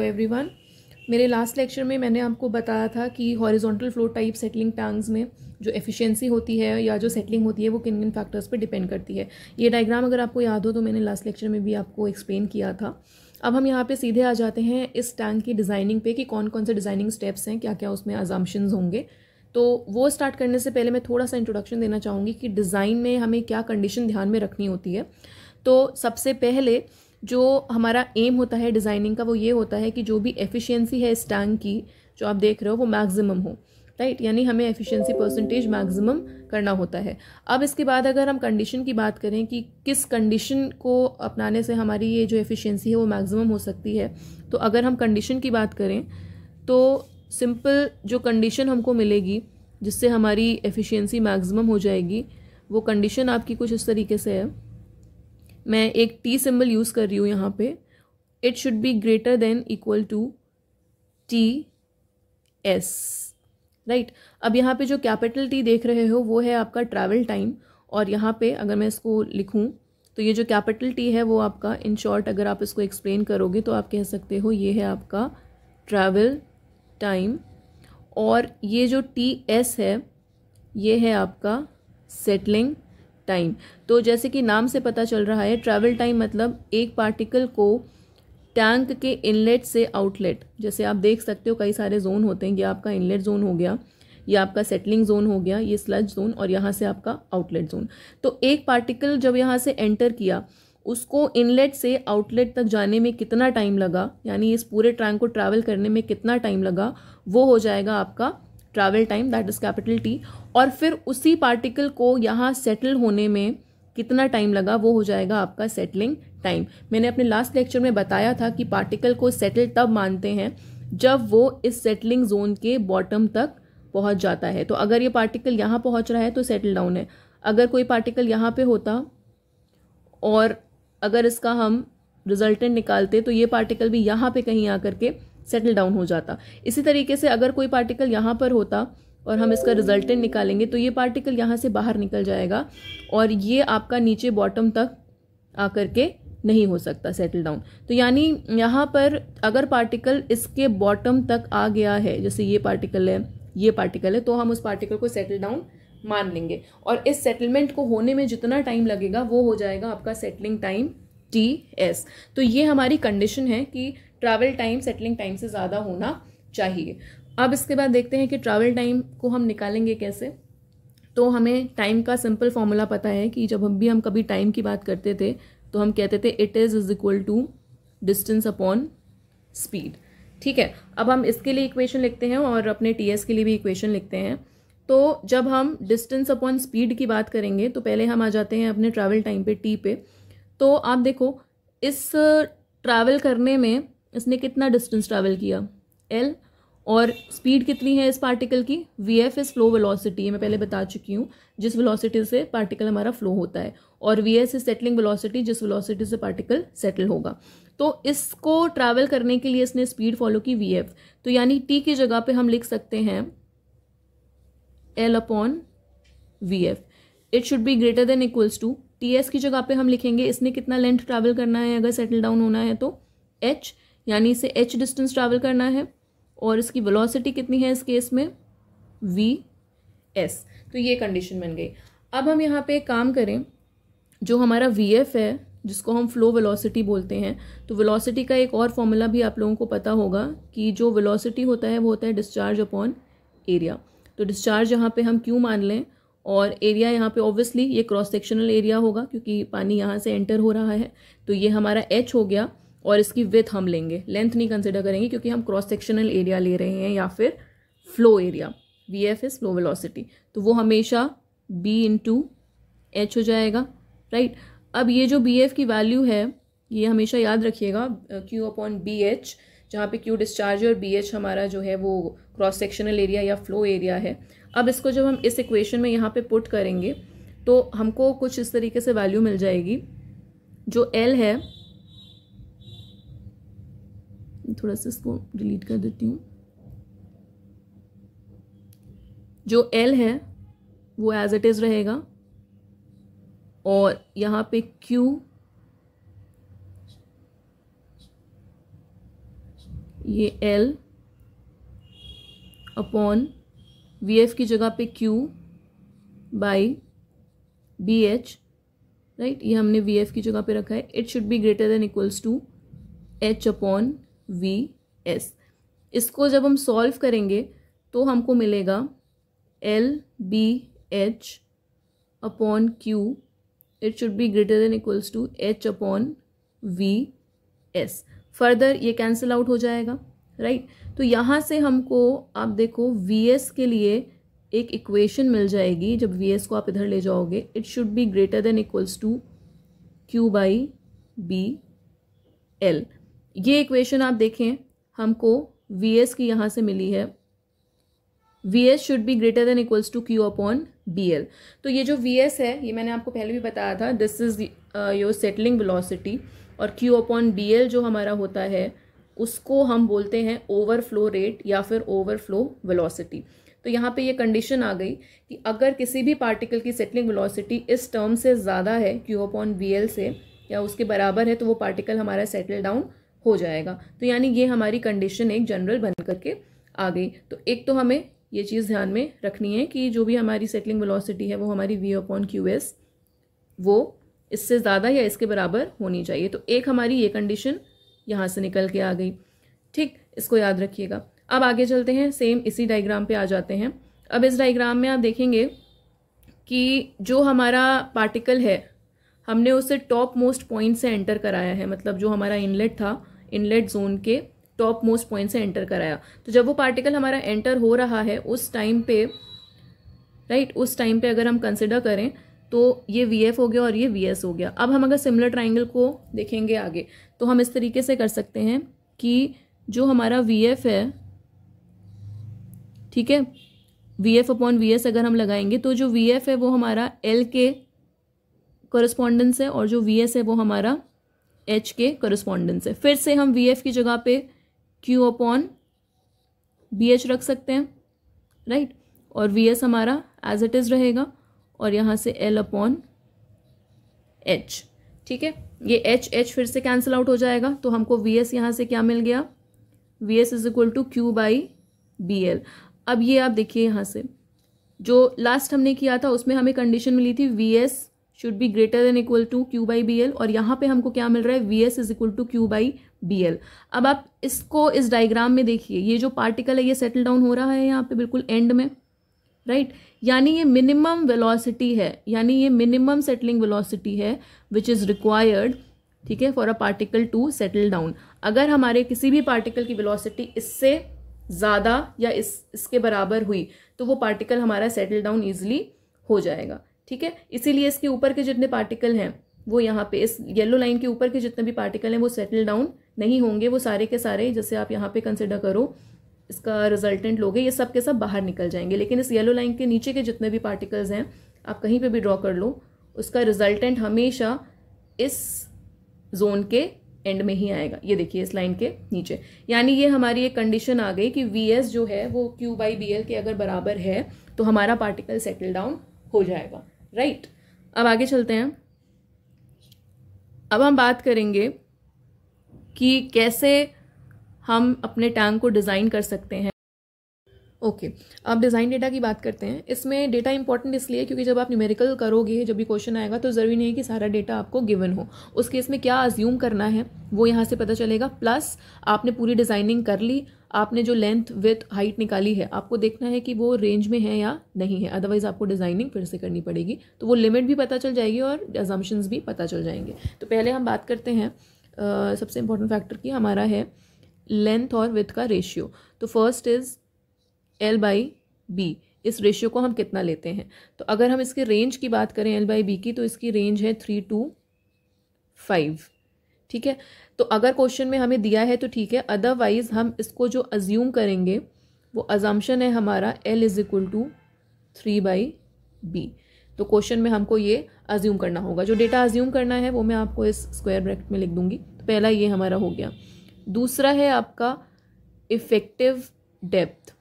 Hello everyone मेरे last lecture में मैंने आपको बताया था कि horizontal flow type settling tanks में जो एफिशिएंसी होती है या जो सेटलिंग होती है वो किन किन फैक्टर्स पे डिपेंड करती है ये डायग्राम अगर आपको याद हो तो मैंने लास्ट लेक्चर में भी आपको एक्सप्लेन किया था अब हम यहाँ पे सीधे आ जाते हैं इस टैंक की डिज़ाइनिंग पे कि कौन कौन से डिज़ाइनिंग स्टेप्स हैं क्या क्या उसमें अजामशन होंगे तो वो स्टार्ट करने से पहले मैं थोड़ा सा इंट्रोडक्शन देना चाहूँगी कि डिज़ाइन में हमें क्या कंडीशन ध्यान में रखनी होती है तो सबसे पहले जो हमारा एम होता है डिज़ाइनिंग का वो ये होता है कि जो भी एफिशिएंसी है इस टैंक की जो आप देख रहे हो वो मैक्सिमम हो राइट यानी हमें एफिशिएंसी परसेंटेज मैक्सिमम करना होता है अब इसके बाद अगर हम कंडीशन की बात करें कि किस कंडीशन को अपनाने से हमारी ये जो एफिशिएंसी है वो मैक्सिमम हो सकती है तो अगर हम कंडीशन की बात करें तो सिंपल जो कंडीशन हमको मिलेगी जिससे हमारी एफिशिएंसी मैक्सिमम हो जाएगी वो कंडीशन आपकी कुछ इस तरीके से है मैं एक टी सिंबल यूज़ कर रही हूँ यहाँ पे it should be greater than equal to T S right अब यहाँ पे जो कैपिटल टी देख रहे हो वो है आपका ट्रैवल टाइम और यहाँ पे अगर मैं इसको लिखूँ तो ये जो कैपिटल टी है वो आपका इन शॉर्ट अगर आप इसको एक्सप्लेन करोगे तो आप कह सकते हो ये है आपका ट्रैवल टाइम और ये जो टी एस है ये है आपका सेटलिंग टाइम तो जैसे कि नाम से पता चल रहा है ट्रैवल टाइम मतलब एक पार्टिकल को टैंक के इनलेट से आउटलेट जैसे आप देख सकते हो कई सारे जोन होते हैं ये आपका इनलेट जोन हो गया ये आपका सेटलिंग जोन हो गया ये स्लज जोन और यहाँ से आपका आउटलेट जोन तो एक पार्टिकल जब यहाँ से एंटर किया उसको इनलेट से आउटलेट तक जाने में कितना टाइम लगा यानी इस पूरे ट्रैंक को ट्रैवल करने में कितना टाइम लगा वो हो जाएगा आपका travel time that is capital T और फिर उसी पार्टिकल को यहाँ सेटल होने में कितना टाइम लगा वो हो जाएगा आपका सेटलिंग टाइम मैंने अपने लास्ट लेक्चर में बताया था कि पार्टिकल को सेटल तब मानते हैं जब वो इस सेटलिंग जोन के बॉटम तक पहुंच जाता है तो अगर ये पार्टिकल यहाँ पहुंच रहा है तो सेटल डाउन है अगर कोई पार्टिकल यहाँ पे होता और अगर इसका हम रिजल्टेंट निकालते तो ये पार्टिकल भी यहाँ पे कहीं आकर के सेटल डाउन हो जाता इसी तरीके से अगर कोई पार्टिकल यहाँ पर होता और हम इसका रिजल्टेंट निकालेंगे तो ये पार्टिकल यहाँ से बाहर निकल जाएगा और ये आपका नीचे बॉटम तक आकर के नहीं हो सकता सेटल डाउन तो यानी यहाँ पर अगर पार्टिकल इसके बॉटम तक आ गया है जैसे ये पार्टिकल है ये पार्टिकल है तो हम उस पार्टिकल को सेटल डाउन मान लेंगे और इस सेटलमेंट को होने में जितना टाइम लगेगा वो हो जाएगा आपका सेटलिंग टाइम टी एस तो ये हमारी कंडीशन है कि ट्रैवल टाइम सेटलिंग टाइम से ज़्यादा होना चाहिए अब इसके बाद देखते हैं कि ट्रैवल टाइम को हम निकालेंगे कैसे तो हमें टाइम का सिंपल फॉर्मूला पता है कि जब हम भी हम कभी टाइम की बात करते थे तो हम कहते थे it is is equal to distance upon speed ठीक है अब हम इसके लिए इक्वेशन लिखते हैं और अपने टी एस के लिए भी इक्वेशन लिखते हैं तो जब हम डिस्टेंस अपॉन स्पीड की बात करेंगे तो पहले हम आ जाते हैं अपने ट्रैवल टाइम पे टी पे तो आप देखो इस ट्रैवल करने में इसने कितना डिस्टेंस ट्रैवल किया एल और स्पीड कितनी है इस पार्टिकल की V F is flow velocity मैं पहले बता चुकी हूँ जिस वेलोसिटी से पार्टिकल हमारा फ्लो होता है और V S is settling velocity जिस वेलोसिटी से पार्टिकल सेटल होगा तो इसको ट्रैवल करने के लिए इसने स्पीड फॉलो की वी एफ तो यानी टी की जगह पे हम लिख सकते हैं L upon V F it should be greater than equals to T S की जगह पे हम लिखेंगे इसने कितना लेंथ ट्रैवल करना है अगर सेटल डाउन होना है तो एच यानी इसे एच डिस्टेंस ट्रैवल करना है और इसकी वेलोसिटी कितनी है इस केस में वी एस तो ये कंडीशन बन गई अब हम यहाँ पे काम करें जो हमारा वी एफ है जिसको हम फ्लो वेलोसिटी बोलते हैं तो वेलोसिटी का एक और फॉर्मूला भी आप लोगों को पता होगा कि जो वेलोसिटी होता है वो होता है डिस्चार्ज अपॉन एरिया तो डिस्चार्ज यहाँ पे हम क्यों मान लें और एरिया यहाँ पे ऑब्वियसली ये क्रॉस सेक्शनल एरिया होगा क्योंकि पानी यहाँ से एंटर हो रहा है तो ये हमारा एच हो गया और इसकी विथ हम लेंगे लेंथ नहीं कंसिडर करेंगे क्योंकि हम क्रॉस सेक्शनल एरिया ले रहे हैं या फिर flow area V F is flow velocity तो वो हमेशा बी इंटू एच हो जाएगा राइट right? अब ये जो बी एफ की वैल्यू है ये हमेशा याद रखिएगा क्यू अपॉन बी एच जहाँ पे क्यू डिस्चार्ज और बी एच हमारा जो है वो क्रॉस सेक्शनल एरिया या फ्लो एरिया है अब इसको जब हम इस इक्वेशन में यहाँ पे पुट करेंगे तो हमको कुछ इस तरीके से वैल्यू मिल जाएगी जो एल है थोड़ा सा इसको डिलीट कर देती हूँ जो एल है वो एज इट इज़ रहेगा और यहाँ पे क्यू ये एल अपॉन वी एफ की जगह पे Q by B H right ये हमने वी एफ की जगह पे रखा है it should be greater than equals to H upon V S इसको जब हम सॉल्व करेंगे तो हमको मिलेगा L B H upon Q it should be greater than equals to H upon V S further ये कैंसिल आउट हो जाएगा राइट right? तो यहाँ से हमको आप देखो वी एस के लिए एक इक्वेशन मिल जाएगी जब वी एस को आप इधर ले जाओगे it should be greater than equals to Q by B L ये इक्वेशन आप देखें हमको वी एस की यहाँ से मिली है V S should be greater than equals to Q upon B L तो ये जो वी एस है ये मैंने आपको पहले भी बताया था this is your settling velocity और क्यू अपॉन बी एल जो हमारा होता है उसको हम बोलते हैं ओवरफ्लो रेट या फिर ओवरफ्लो वेलोसिटी तो यहाँ पे ये कंडीशन आ गई कि अगर किसी भी पार्टिकल की सेटलिंग वेलोसिटी इस टर्म से ज़्यादा है क्यू अपॉन बी एल से या उसके बराबर है तो वो पार्टिकल हमारा सेटल डाउन हो जाएगा तो यानी ये हमारी कंडीशन एक जनरल बन करके आ गई तो एक तो हमें ये चीज़ ध्यान में रखनी है कि जो भी हमारी सेटलिंग वेलोसिटी है वो हमारी वी अपॉन क्यू एस वो इससे ज़्यादा या इसके बराबर होनी चाहिए तो एक हमारी ये कंडीशन यहाँ से निकल के आ गई ठीक इसको याद रखिएगा अब आगे चलते हैं सेम इसी डायग्राम पे आ जाते हैं अब इस डायग्राम में आप देखेंगे कि जो हमारा पार्टिकल है हमने उसे टॉप मोस्ट पॉइंट से एंटर कराया है मतलब जो हमारा इनलेट था इनलेट जोन के टॉप मोस्ट पॉइंट से एंटर कराया तो जब वो पार्टिकल हमारा एंटर हो रहा है उस टाइम पे राइट right, उस टाइम पे अगर हम कंसिडर करें तो ये वी एफ हो गया और ये वी एस हो गया अब हम अगर सिमिलर ट्राइंगल को देखेंगे आगे तो हम इस तरीके से कर सकते हैं कि जो हमारा वी एफ है ठीक है V F upon V S अगर हम लगाएंगे तो जो वी एफ है वो हमारा एल के कॉरस्पॉन्डेंस है और जो वी एस है वो हमारा एच के करस्पॉन्डेंस है फिर से हम वी एफ की जगह पे क्यू अपॉन बी एच रख सकते हैं राइट और वी एस हमारा एज इट इज़ रहेगा और यहाँ से एल अपॉन एच ठीक है ये एच एच फिर से कैंसिल आउट हो जाएगा तो हमको वी एस यहाँ से क्या मिल गया V S is equal to Q by B L अब ये आप देखिए यहाँ से जो लास्ट हमने किया था उसमें हमें कंडीशन मिली थी V S should be greater than equal to Q by B L और यहाँ पे हमको क्या मिल रहा है V S is equal to Q by B L अब आप इसको इस डायग्राम में देखिए ये जो पार्टिकल है ये सेटल डाउन हो रहा है यहाँ पे बिल्कुल एंड में राइट right? यानी ये मिनिमम वेलोसिटी है यानी ये मिनिमम सेटलिंग वेलोसिटी है विच इज़ रिक्वायर्ड ठीक है for a particle to settle down अगर हमारे किसी भी पार्टिकल की वेलोसिटी इससे ज़्यादा या इस इसके बराबर हुई तो वो पार्टिकल हमारा सेटल डाउन ईजिली हो जाएगा ठीक है इसीलिए इसके ऊपर के जितने पार्टिकल हैं वो यहाँ पे इस येलो लाइन के ऊपर के जितने भी पार्टिकल हैं वो सेटल डाउन नहीं होंगे वो सारे के सारे जैसे आप यहाँ पे कंसिडर करो इसका रिजल्टेंट लोगे ये सब के सब बाहर निकल जाएंगे लेकिन इस येलो लाइन के नीचे के जितने भी पार्टिकल्स हैं आप कहीं पे भी ड्रॉ कर लो उसका रिजल्टेंट हमेशा इस जोन के एंड में ही आएगा ये देखिए इस लाइन के नीचे यानी ये हमारी एक कंडीशन आ गई कि वी एस जो है वो क्यू बाई बी एल के अगर बराबर है तो हमारा पार्टिकल सेटल डाउन हो जाएगा राइट अब आगे चलते हैं अब हम बात करेंगे कि कैसे हम अपने टैंक को डिज़ाइन कर सकते हैं ओके okay. अब डिज़ाइन डेटा की बात करते हैं इसमें डेटा इंपॉर्टेंट इसलिए क्योंकि जब आप न्यूमेरिकल करोगे जब भी क्वेश्चन आएगा तो ज़रूरी नहीं है कि सारा डेटा आपको गिवन हो उस केस में क्या अज्यूम करना है वो यहाँ से पता चलेगा प्लस आपने पूरी डिज़ाइनिंग कर ली आपने जो लेंथ विथ हाइट निकाली है आपको देखना है कि वो रेंज में है या नहीं है अदरवाइज़ आपको डिज़ाइनिंग फिर से करनी पड़ेगी तो वो लिमिट भी पता चल जाएगी और एजम्पन्स भी पता चल जाएंगे तो पहले हम बात करते हैं सबसे इम्पोर्टेंट फैक्टर की हमारा है लेंथ और विथ का रेशियो तो first is L by B इस रेशियो को हम कितना लेते हैं तो अगर हम इसके रेंज की बात करें एल बाई बी की तो इसकी रेंज है थ्री टू फाइव ठीक है तो अगर क्वेश्चन में हमें दिया है तो ठीक है अदरवाइज हम इसको जो अज्यूम करेंगे वो अजाम्पन है हमारा L is equal to three by B तो क्वेश्चन में हमको ये अज्यूम करना होगा जो डेटा अज्यूम करना है वो मैं आपको इस स्क्वायर ब्रैकेट में लिख दूंगी तो पहला ये हमारा हो गया दूसरा है आपका इफ़ेक्टिव डेप्थ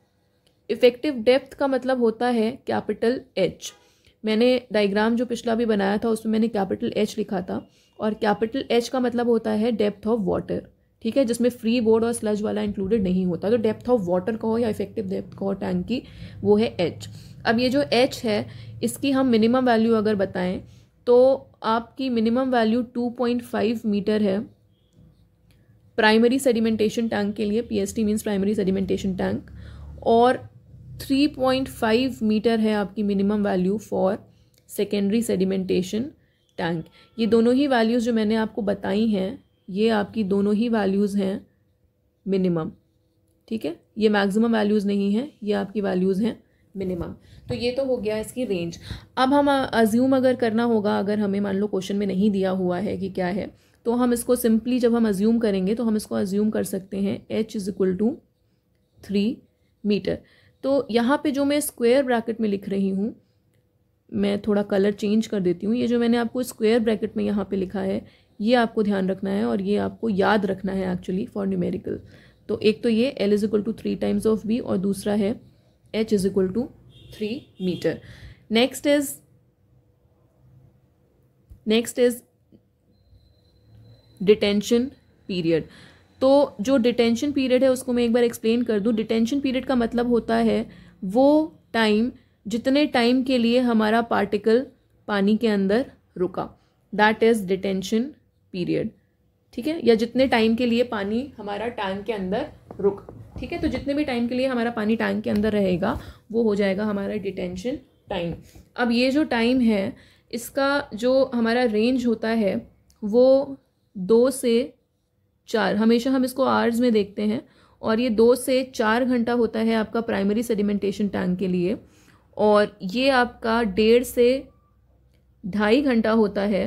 इफ़ेक्टिव डेप्थ का मतलब होता है कैपिटल एच मैंने डायग्राम जो पिछला भी बनाया था उसमें मैंने कैपिटल एच लिखा था और कैपिटल एच का मतलब होता है डेप्थ ऑफ वाटर ठीक है जिसमें फ्री बोर्ड और स्लज वाला इंक्लूडेड नहीं होता तो डेप्थ ऑफ वाटर का हो या इफेक्टिव डेप्थ का हो टैंक की वो है एच अब ये जो एच है इसकी हम मिनिमम वैल्यू अगर बताएं तो आपकी मिनिमम वैल्यू 2.5 मीटर है प्राइमरी सेडिमेंटेशन टैंक के लिए P T means primary sedimentation tank और थ्री पॉइंट फाइव मीटर है आपकी minimum value for secondary sedimentation tank ये दोनों ही वैल्यूज़ जो मैंने आपको बताई हैं ये आपकी दोनों ही वैल्यूज़ हैं मिनिमम ठीक है ये मैक्सिमम वैल्यूज़ नहीं है ये आपकी वैल्यूज़ हैं मिनिमम तो ये तो हो गया इसकी रेंज अब हम अज्यूम अगर करना होगा अगर हमें मान लो क्वेश्चन में नहीं दिया हुआ है कि क्या है तो हम इसको सिंपली जब हम अज्यूम करेंगे तो हम इसको अज्यूम कर सकते हैं H is equal to three metre तो यहाँ पे जो मैं स्क्वायर ब्रैकेट में लिख रही हूँ मैं थोड़ा कलर चेंज कर देती हूँ ये जो मैंने आपको स्क्वायर ब्रैकेट में यहाँ पे लिखा है ये आपको ध्यान रखना है और ये आपको याद रखना है एक्चुअली फॉर न्यूमेरिकल तो एक तो ये L is equal to three times of B और दूसरा है H is equal to three metre next is next is detention period तो जो डिटेंशन पीरियड है उसको मैं एक बार एक्सप्लेन कर दूँ डिटेंशन पीरियड का मतलब होता है वो टाइम जितने टाइम के लिए हमारा पार्टिकल पानी के अंदर रुका दैट इज़ डिटेंशन पीरियड ठीक है या जितने टाइम के लिए पानी हमारा टैंक के अंदर रुक ठीक है तो जितने भी टाइम के लिए हमारा पानी टैंक के अंदर रहेगा वो हो जाएगा हमारा डिटेंशन टाइम अब ये जो टाइम है इसका जो हमारा रेंज होता है वो दो से चार हमेशा हम इसको आवर्स में देखते हैं और ये दो से चार घंटा होता है आपका प्राइमरी सेडिमेंटेशन टैंक के लिए और ये आपका डेढ़ से ढाई घंटा होता है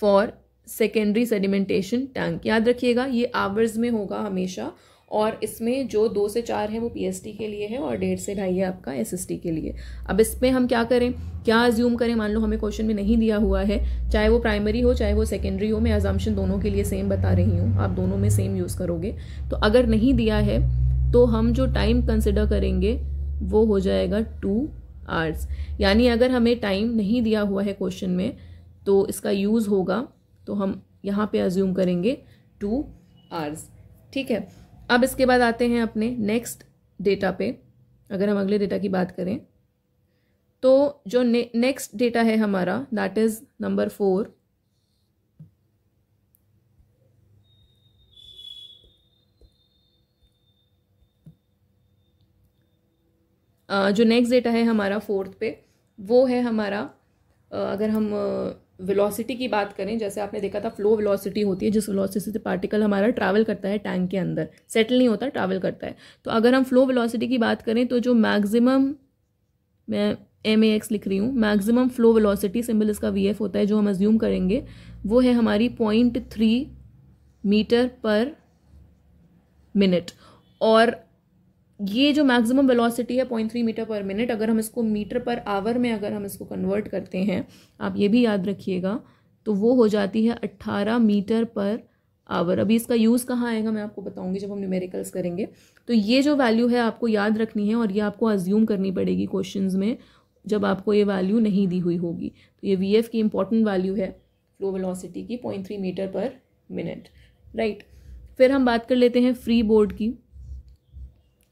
फॉर सेकेंडरी सेडिमेंटेशन टैंक याद रखिएगा ये आवर्स में होगा हमेशा और इसमें जो दो से चार है वो पीएसटी के लिए है और डेढ़ से ढाई है आपका एसएसटी के लिए अब इसमें हम क्या करें क्या अज्यूम करें मान लो हमें क्वेश्चन में नहीं दिया हुआ है चाहे वो प्राइमरी हो चाहे वो सेकेंडरी हो मैं एजाम्पन दोनों के लिए सेम बता रही हूँ आप दोनों में सेम यूज़ करोगे तो अगर नहीं दिया है तो हम जो टाइम कंसिडर करेंगे वो हो जाएगा टू आवर्स यानी अगर हमें टाइम नहीं दिया हुआ है क्वेश्चन में तो इसका यूज़ होगा तो हम यहाँ पे अज्यूम करेंगे टू आवर्स ठीक है अब इसके बाद आते हैं अपने नेक्स्ट डेटा पे अगर हम अगले डेटा की बात करें तो जो नेक्स्ट डेटा है हमारा दैट इज़ नंबर फोर जो नेक्स्ट डेटा है हमारा फोर्थ पे वो है हमारा अगर हम वेलोसिटी की बात करें जैसे आपने देखा था फ्लो वेलोसिटी होती है जिस वेलोसिटी से पार्टिकल हमारा ट्रैवल करता है टैंक के अंदर सेटल नहीं होता ट्रैवल करता है तो अगर हम फ्लो वेलोसिटी की बात करें तो जो मैक्सिमम मैं एम ए एक्स लिख रही हूँ मैक्सिमम फ्लो वेलोसिटी सिंबल इसका वी एफ होता है जो हम अज्यूम करेंगे वो है हमारी point three metre per minute और ये जो मैक्सिमम वेलोसिटी है point three metre per minute अगर हम इसको मीटर पर आवर में अगर हम इसको कन्वर्ट करते हैं आप ये भी याद रखिएगा तो वो हो जाती है अट्ठारह मीटर पर आवर अभी इसका यूज़ कहाँ आएगा मैं आपको बताऊँगी जब हम न्यूमेरिकल्स करेंगे तो ये जो वैल्यू है आपको याद रखनी है और ये आपको अज्यूम करनी पड़ेगी क्वेश्चन में जब आपको ये वैल्यू नहीं दी हुई होगी तो ये वी की इंपॉर्टेंट वैल्यू है फ्लो वेलोसिटी की point three metre per minute right right. फिर हम बात कर लेते हैं फ्री बोर्ड की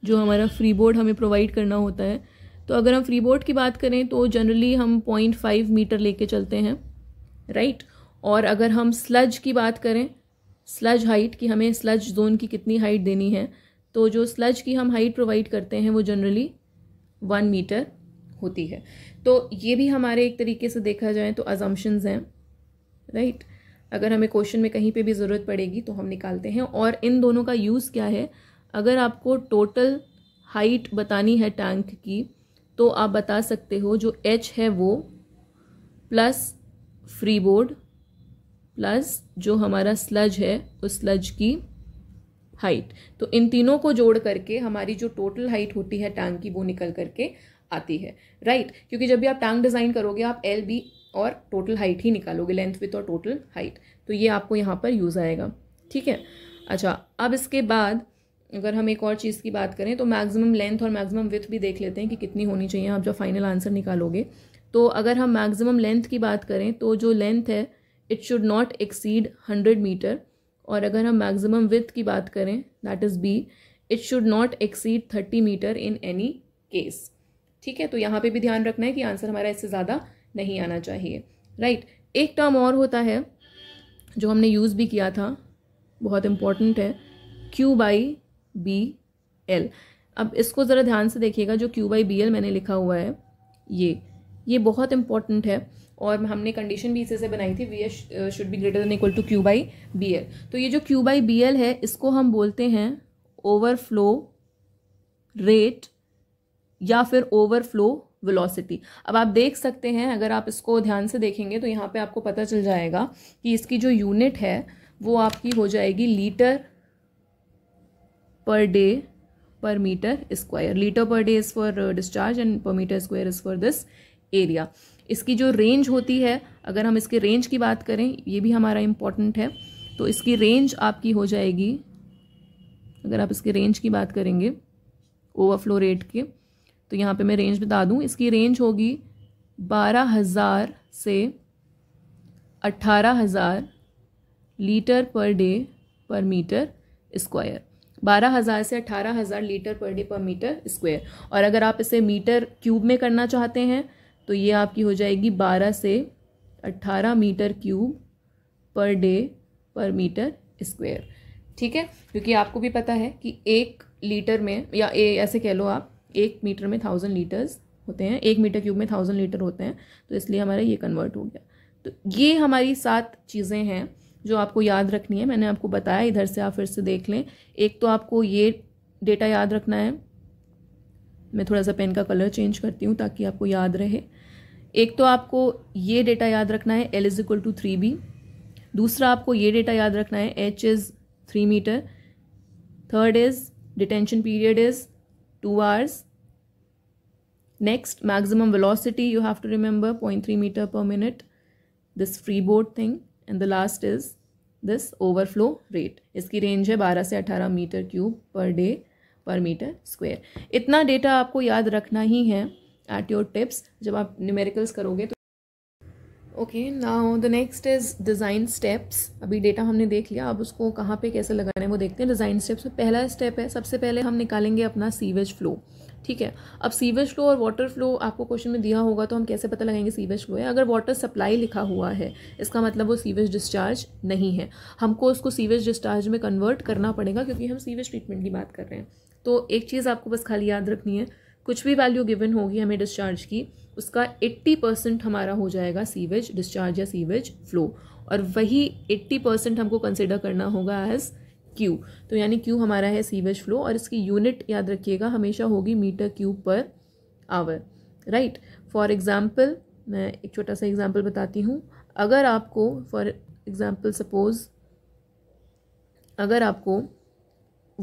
जो हमारा फ्री बोर्ड हमें प्रोवाइड करना होता है तो अगर हम फ्री बोर्ड की बात करें तो जनरली हम पॉइंट फाइव मीटर लेके चलते हैं राइट और अगर हम स्लज की बात करें स्लज हाइट की हमें स्लज जोन की कितनी हाइट देनी है तो जो स्लज की हम हाइट प्रोवाइड करते हैं वो जनरली वन मीटर होती है तो ये भी हमारे एक तरीके से देखा जाए तो अजम्पन्स हैं राइट अगर हमें क्वेश्चन में कहीं पे भी ज़रूरत पड़ेगी तो हम निकालते हैं और इन दोनों का यूज़ क्या है अगर आपको टोटल हाइट बतानी है टैंक की तो आप बता सकते हो जो एच है वो प्लस फ्री बोर्ड प्लस जो हमारा स्लज है उस स्लज की हाइट तो इन तीनों को जोड़ करके हमारी जो टोटल हाइट होती है टैंक की वो निकल करके आती है राइट right? क्योंकि जब भी आप टैंक डिज़ाइन करोगे आप एल बी और टोटल हाइट ही निकालोगे लेंथ विथ और टोटल हाइट तो ये आपको यहाँ पर यूज़ आएगा ठीक है अच्छा अब इसके बाद अगर हम एक और चीज़ की बात करें तो मैक्सिमम लेंथ और मैक्सिमम विथ भी देख लेते हैं कि कितनी होनी चाहिए आप जब फाइनल आंसर निकालोगे तो अगर हम मैक्सिमम लेंथ की बात करें तो जो लेंथ है it should not exceed hundred metre और अगर हम मैक्सिमम विथ की बात करें that is B it should not exceed thirty metre in any case ठीक है तो यहाँ पे भी ध्यान रखना है कि आंसर हमारा इससे ज़्यादा नहीं आना चाहिए राइट right? एक टर्म और होता है जो हमने यूज़ भी किया था बहुत इम्पॉर्टेंट है क्यू बाई बी एल अब इसको ज़रा ध्यान से देखिएगा जो क्यू बाई बी एल मैंने लिखा हुआ है ये ये बहुत इंपॉर्टेंट है और हमने कंडीशन भी इसे से बनाई थी V S should be greater than equal to Q by B L तो ये जो क्यू बाई बी एल है इसको हम बोलते हैं ओवरफ्लो रेट या फिर ओवरफ्लो वेलोसिटी अब आप देख सकते हैं अगर आप इसको ध्यान से देखेंगे तो यहाँ पे आपको पता चल जाएगा कि इसकी जो यूनिट है वो आपकी हो जाएगी litre per day per meter square liter per day is for uh, discharge and per meter square is for this area इसकी जो रेंज होती है अगर हम इसके रेंज की बात करें ये भी हमारा इम्पॉर्टेंट है तो इसकी रेंज आपकी हो जाएगी अगर आप इसके रेंज की बात करेंगे ओवरफ्लो रेट के तो यहाँ पे मैं रेंज बता दूँ इसकी रेंज होगी बारह हज़ार से अट्ठारह हज़ार litre per day per metre square बारह हज़ार से अठारह हज़ार litre per day per metre square और अगर आप इसे मीटर क्यूब में करना चाहते हैं तो ये आपकी हो जाएगी बारह से अट्ठारह metre cube per day per metre square ठीक है क्योंकि आपको भी पता है कि एक लीटर में या ए, ऐसे कह लो आप एक मीटर में थाउजेंड लीटर्स होते हैं एक मीटर क्यूब में थाउजेंड लीटर होते हैं तो इसलिए हमारा ये कन्वर्ट हो गया तो ये हमारी सात चीज़ें हैं जो आपको याद रखनी है मैंने आपको बताया इधर से आप फिर से देख लें एक तो आपको ये डेटा याद रखना है मैं थोड़ा सा पेन का कलर चेंज करती हूँ ताकि आपको याद रहे एक तो आपको ये डेटा याद रखना है L is equal to three B दूसरा आपको ये डेटा याद रखना है H is three metre third is detention period is two hours velocity you have to remember point three metre per minute this free board thing and the last is this overflow rate इसकी range है 12 से 18 metre cube per day per metre square इतना data आपको याद रखना ही है at your tips जब आप न्यूमेरिकल्स करोगे तो okay now the next is design steps अभी डेटा हमने देख लिया अब उसको कहाँ पे कैसे लगाना है वो देखते हैं डिज़ाइन स्टेप्स पहला स्टेप है सबसे पहले हम निकालेंगे अपना सीवेज फ्लो ठीक है अब सीवेज फ्लो और वाटर फ्लो आपको क्वेश्चन में दिया होगा तो हम कैसे पता लगाएंगे सीवेज फ्लो है अगर वाटर सप्लाई लिखा हुआ है इसका मतलब वो सीवेज डिस्चार्ज नहीं है हमको उसको सीवेज डिस्चार्ज में कन्वर्ट करना पड़ेगा क्योंकि हम सीवेज ट्रीटमेंट की बात कर रहे हैं तो एक चीज़ आपको बस खाली याद रखनी है कुछ भी वैल्यू गिवन होगी हमें डिस्चार्ज की उसका 80 परसेंट हमारा हो जाएगा सीवेज डिस्चार्ज या सीवेज फ्लो और वही 80 परसेंट हमको कंसिडर करना होगा एज क्यू तो यानी क्यू हमारा है सीवेज फ्लो और इसकी यूनिट याद रखिएगा हमेशा होगी metre cube per hour right for example मैं एक छोटा सा एग्ज़ाम्पल बताती हूँ अगर आपको फॉर एग्ज़ाम्पल सपोज़ अगर आपको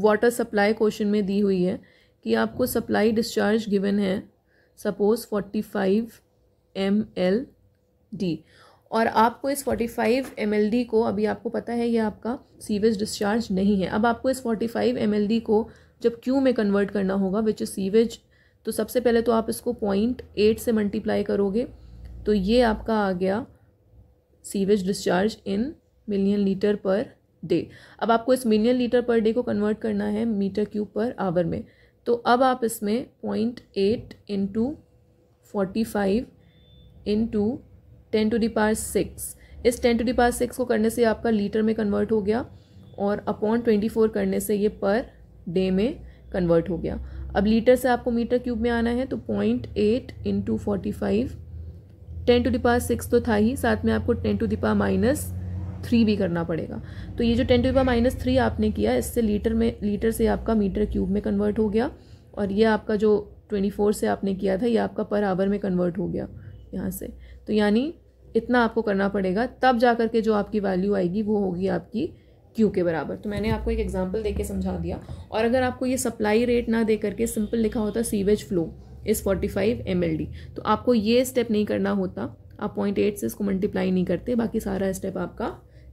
वाटर सप्लाई क्वेश्चन में दी हुई है कि आपको सप्लाई डिस्चार्ज गिवन है suppose forty five M L D और आपको इस 45 एम को अभी आपको पता है ये आपका सीवेज डिस्चार्ज नहीं है अब आपको इस 45 एम को जब क्यू में कन्वर्ट करना होगा विच इज़ सीवेज तो सबसे पहले तो आप इसको पॉइंट एट से मल्टीप्लाई करोगे तो ये आपका आ गया sewage discharge in million litre per day अब आपको इस मिलियन लीटर पर डे को कन्वर्ट करना है मीटर क्यूब पर आवर में तो अब आप इसमें point eight into forty five into ten to the six इस टेन टू दी सिक्स को करने से आपका लीटर में कन्वर्ट हो गया और अपॉन ट्वेंटी फोर करने से ये पर डे में कन्वर्ट हो गया अब लीटर से आपको मीटर क्यूब में आना है तो point eight into forty five ten to the power six तो था ही साथ में आपको ten to the power minus three भी करना पड़ेगा तो ये जो ten to the power minus three आपने किया इससे लीटर में लीटर से आपका मीटर क्यूब में कन्वर्ट हो गया और ये आपका जो ट्वेंटी फोर से आपने किया था ये आपका पर आवर में कन्वर्ट हो गया यहाँ से तो यानी इतना आपको करना पड़ेगा तब जा कर के जो आपकी वैल्यू आएगी वो होगी आपकी क्यू के बराबर तो मैंने आपको एक एग्जाम्पल दे के समझा दिया और अगर आपको ये सप्लाई रेट ना दे करके सिंपल लिखा होता sewage flow is forty five M तो आपको ये स्टेप नहीं करना होता आप पॉइंट एट से इसको मल्टीप्लाई नहीं करते बाकी सारा स्टेप आपका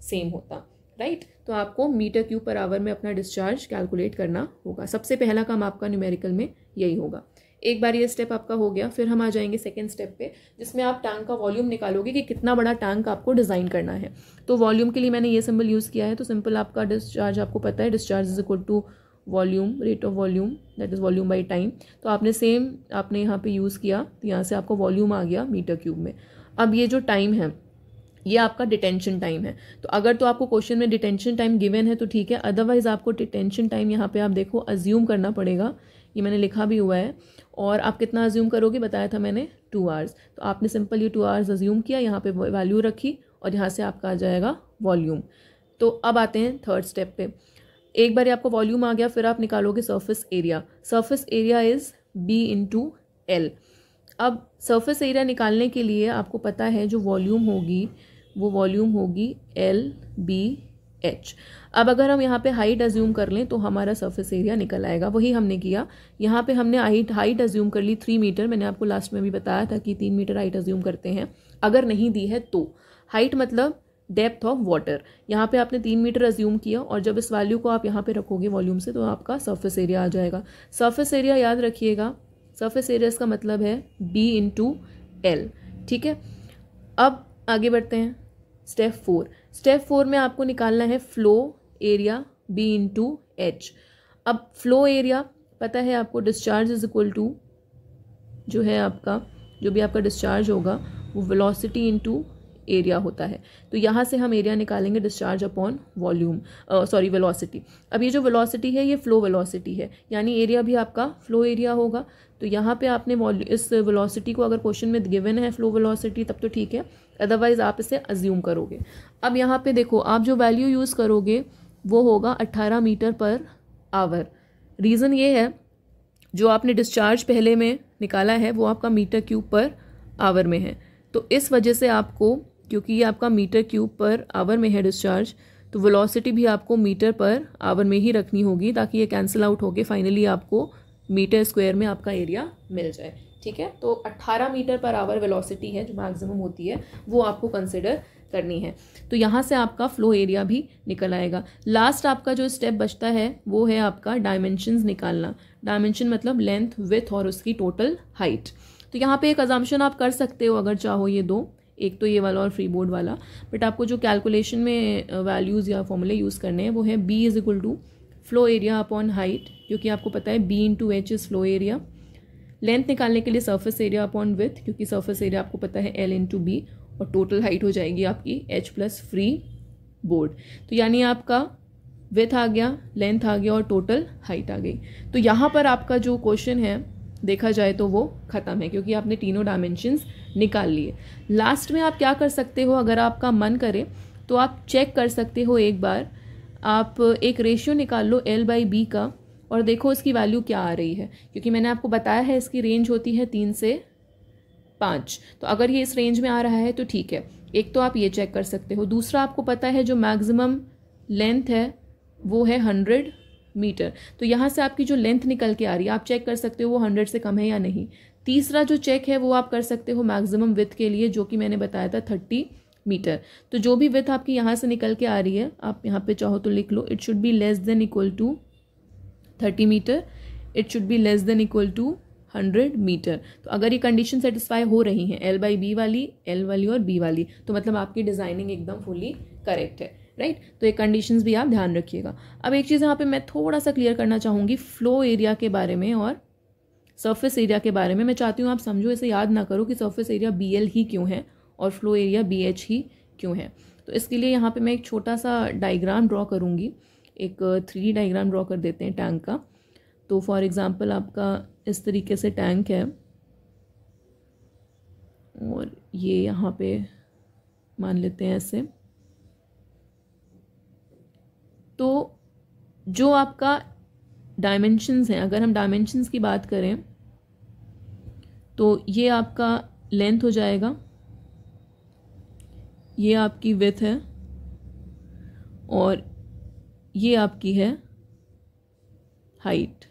सेम होता राइट right? तो आपको मीटर क्यू पर आवर में अपना डिस्चार्ज कैलकुलेट करना होगा सबसे पहला काम आपका न्यूमेरिकल में यही होगा एक बार ये स्टेप आपका हो गया फिर हम आ जाएंगे सेकेंड स्टेप पे जिसमें आप टैंक का वॉल्यूम निकालोगे कि कितना बड़ा टैंक आपको डिज़ाइन करना है तो वॉल्यूम के लिए मैंने ये सिंबल यूज़ किया है तो सिंपल आपका डिस्चार्ज आपको पता है discharge is equal to volume rate of volume that is volume by time तो आपने सेम आपने यहाँ पे यूज़ किया तो यहाँ से आपको वॉल्यूम आ गया मीटर क्यूब में अब ये जो टाइम है ये आपका डिटेंशन टाइम है तो अगर तो आपको क्वेश्चन में डिटेंशन टाइम गिवन है तो ठीक है अदरवाइज़ आपको डिटेंशन टाइम यहाँ पे आप देखो अज्यूम करना पड़ेगा ये मैंने लिखा भी हुआ है और आप कितना अज्यूम करोगे बताया था मैंने टू आवर्स तो आपने सिंपल ये टू आवर्स अज्यूम किया यहाँ पे वैल्यू रखी और यहाँ से आपका आ जाएगा वॉल्यूम तो अब आते हैं थर्ड स्टेप पे एक बार आपका वॉल्यूम आ गया फिर आप निकालोगे surface area surface area is B in L अब सर्फिस एरिया निकालने के लिए आपको पता है जो वॉल्यूम होगी वो वॉल्यूम होगी एल बी एच अब अगर हम यहाँ पे हाइट अज्यूम कर लें तो हमारा सरफेस एरिया निकल आएगा वही हमने किया यहाँ पे हमने हाइट हाइट अज्यूम कर ली थ्री मीटर मैंने आपको लास्ट में भी बताया था कि तीन मीटर हाइट अज्यूम करते हैं अगर नहीं दी है तो हाइट मतलब डेप्थ ऑफ वाटर यहाँ पे आपने तीन मीटर अज्यूम किया और जब इस वैल्यू को आप यहाँ पे रखोगे वॉल्यूम से तो आपका सर्फेस एरिया आ जाएगा सर्फेस एरिया याद रखिएगा सर्फेस एरिया इसका मतलब है बी इंटू एल ठीक है अब आगे बढ़ते हैं स्टेप फोर स्टेप फोर में आपको निकालना है flow area B into H अब फ्लो एरिया पता है आपको डिस्चार्ज इज इक्वल टू जो है आपका जो भी आपका डिस्चार्ज होगा वो वेलोसिटी इनटू एरिया होता है तो यहाँ से हम एरिया निकालेंगे discharge upon volume sorry velocity अब ये जो वेलोसिटी है ये फ्लो वेलोसिटी है यानी एरिया भी आपका फ्लो एरिया होगा तो यहाँ पे आपने इस वेलोसिटी को अगर क्वेश्चन में गिवन है फ्लो वेलोसिटी तब तो ठीक है अदरवाइज़ आप इसे अज्यूम करोगे अब यहाँ पे देखो आप जो वैल्यू यूज़ करोगे वो होगा 18 मीटर पर आवर रीज़न ये है जो आपने डिस्चार्ज पहले में निकाला है वो आपका मीटर क्यूब पर आवर में है तो इस वजह से आपको क्योंकि ये आपका मीटर क्यूब पर आवर में है डिस्चार्ज तो वेलोसिटी भी आपको मीटर पर आवर में ही रखनी होगी ताकि ये कैंसिल आउट होके फाइनली आपको मीटर स्क्वायर में आपका एरिया मिल जाए ठीक है तो 18 मीटर पर आवर वेलोसिटी है जो मैक्सिमम होती है वो आपको कंसिडर करनी है तो यहाँ से आपका फ्लो एरिया भी निकल आएगा लास्ट आपका जो स्टेप बचता है वो है आपका डायमेंशन निकालना डायमेंशन मतलब लेंथ विथ और उसकी टोटल हाइट तो यहाँ पे एक अजाम्शन आप कर सकते हो अगर चाहो ये दो एक तो ये वाला और फ्री बोर्ड वाला बट आपको जो कैलकुलेशन में वैल्यूज़ या फॉर्मूले यूज़ करने हैं वो है B is equal to flow area upon height क्योंकि आपको पता है B into H is flow area length निकालने के लिए सर्फेस एरिया अपॉन विथ क्योंकि सर्फेस एरिया आपको पता है एल इन टू बी और टोटल हाइट हो जाएगी आपकी एच प्लस फ्री बोर्ड तो यानी आपका विथ आ गया लेंथ आ गया और टोटल हाइट आ गई तो यहाँ पर आपका जो क्वेश्चन है देखा जाए तो वो ख़त्म है क्योंकि आपने तीनों डायमेंशंस निकाल लिए लास्ट में आप क्या कर सकते हो अगर आपका मन करे तो आप चेक कर सकते हो एक बार आप एक रेशियो निकाल लो एल बाई बी का और देखो इसकी वैल्यू क्या आ रही है क्योंकि मैंने आपको बताया है इसकी रेंज होती है तीन से पाँच तो अगर ये इस रेंज में आ रहा है तो ठीक है एक तो आप ये चेक कर सकते हो दूसरा आपको पता है जो मैक्सिमम लेंथ है वो है हंड्रेड मीटर तो यहाँ से आपकी जो लेंथ निकल के आ रही है आप चेक कर सकते हो वो हंड्रेड से कम है या नहीं तीसरा जो चेक है वो आप कर सकते हो मैक्सिमम विथ के लिए जो कि मैंने बताया था थर्टी मीटर तो जो भी विथ आपकी यहाँ से निकल के आ रही है आप यहाँ पे चाहो तो लिख लो it should be less than equal to thirty metre it should be less than equal to hundred metre तो अगर ये कंडीशन सेटिस्फाई हो रही हैं एल बाई बी वाली एल वाली और बी वाली तो मतलब आपकी डिज़ाइनिंग एकदम फुली करेक्ट है राइट right? तो ये कंडीशंस भी आप ध्यान रखिएगा अब एक चीज़ यहाँ पे मैं थोड़ा सा क्लियर करना चाहूँगी फ्लो एरिया के बारे में और सरफेस एरिया के बारे में मैं चाहती हूँ आप समझो ऐसे याद ना करो कि सरफेस एरिया बी एल ही क्यों है और फ्लो एरिया बी एच ही क्यों है तो इसके लिए यहाँ पे मैं एक छोटा सा डाइग्राम ड्रॉ करूँगी एक थ्री डाइग्राम ड्रॉ कर देते हैं टैंक का तो फॉर एग्ज़ाम्पल आपका इस तरीके से टैंक है और ये यहाँ पे मान लेते हैं ऐसे तो जो आपका डायमेंशनस हैं अगर हम डायमेंशनस की बात करें तो ये आपका लेंथ हो जाएगा ये आपकी विथ है और ये आपकी है हाइट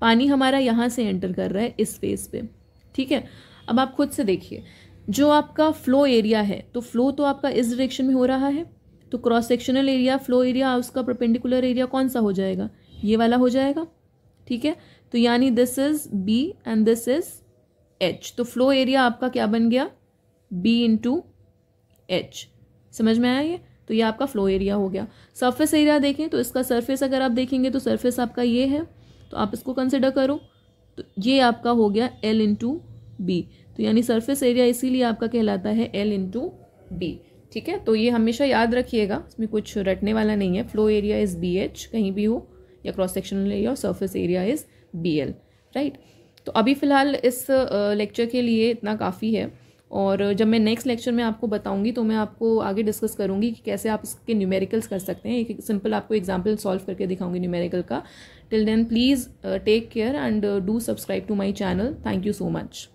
पानी हमारा यहाँ से एंटर कर रहा है इस फेस पे ठीक है अब आप खुद से देखिए जो आपका फ्लो एरिया है तो फ्लो तो आपका इस डायरेक्शन में हो रहा है तो cross sectional area flow area उसका परपेंडिकुलर एरिया कौन सा हो जाएगा ये वाला हो जाएगा ठीक है तो यानी this is B and this is H तो फ्लो एरिया आपका क्या बन गया बी इंटू एच समझ में आया ये तो ये आपका फ्लो एरिया हो गया सरफेस एरिया देखें तो इसका सरफेस अगर आप देखेंगे तो सरफेस आपका ये है तो आप इसको कंसिडर करो तो ये आपका हो गया एल इंटू बी तो यानी सरफेस एरिया इसीलिए आपका कहलाता है एल इंटू बी ठीक है तो ये हमेशा याद रखिएगा इसमें कुछ रटने वाला नहीं है flow area is B H कहीं भी हो या क्रॉस सेक्शनल एरिया और surface area is B L right तो अभी फ़िलहाल इस लेक्चर के लिए इतना काफ़ी है और जब मैं नेक्स्ट लेक्चर में आपको बताऊंगी तो मैं आपको आगे डिस्कस करूंगी कि कैसे आप इसके न्यूमेरिकल्स कर सकते हैं एक सिंपल आपको एग्जांपल सॉल्व करके दिखाऊंगी न्यूमेरिकल का till then please take care and do subscribe to my channel thank you so much